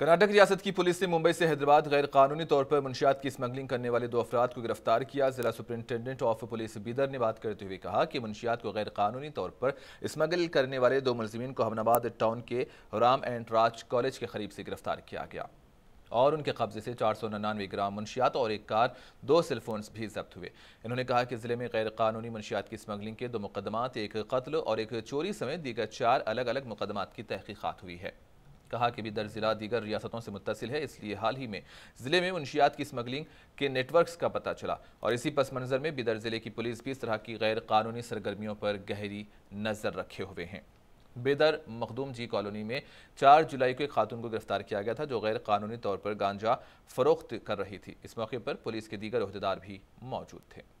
कर्नाटक रियासत की पुलिस ने मुंबई से हैदराबाद गैर कानूनी तौर पर मुंशियात की स्मगलिंग करने वाले दो अफराद को गिरफ्तार किया जिला सुप्रिंटेंडेंट ऑफ पुलिस बीदर ने बात करते हुए कहा कि मुंशियात को गैर कानूनी तौर पर स्मगल करने वाले दो मुलजमीन को हमनाबाद टाउन के राम एंड राज कॉलेज के करीब से गिरफ्तार किया गया और उनके कब्जे से चार सौ निन्यानवे ग्राम मनशियात और एक कार दो सेलफोन्स भी जब्त हुए इन्होंने कहा कि जिले में गैर कानूनी मनशियात की स्मगलिंग के दो मुकदमात एक कत्ल और एक चोरी समेत दीगर चार अलग अलग मुकदमात की तहकीकत हुई है कहा कि भी ज़िला दीगर रियासतों से मुतसिल है इसलिए हाल ही में ज़िले में मुंशियात की स्मगलिंग के नेटवर्क का पता चला और इसी पस मंज़र में बिदर ज़िले की पुलिस भी इस तरह की गैर कानूनी सरगर्मियों पर गहरी नज़र रखे हुए हैं बेदर मखदूम जी कॉलोनी में 4 जुलाई को एक खातून को गिरफ्तार किया गया था जो गैर कानूनी तौर पर गांजा फरोख्त कर रही थी इस मौके पर पुलिस के दीगर अहदेदार भी मौजूद थे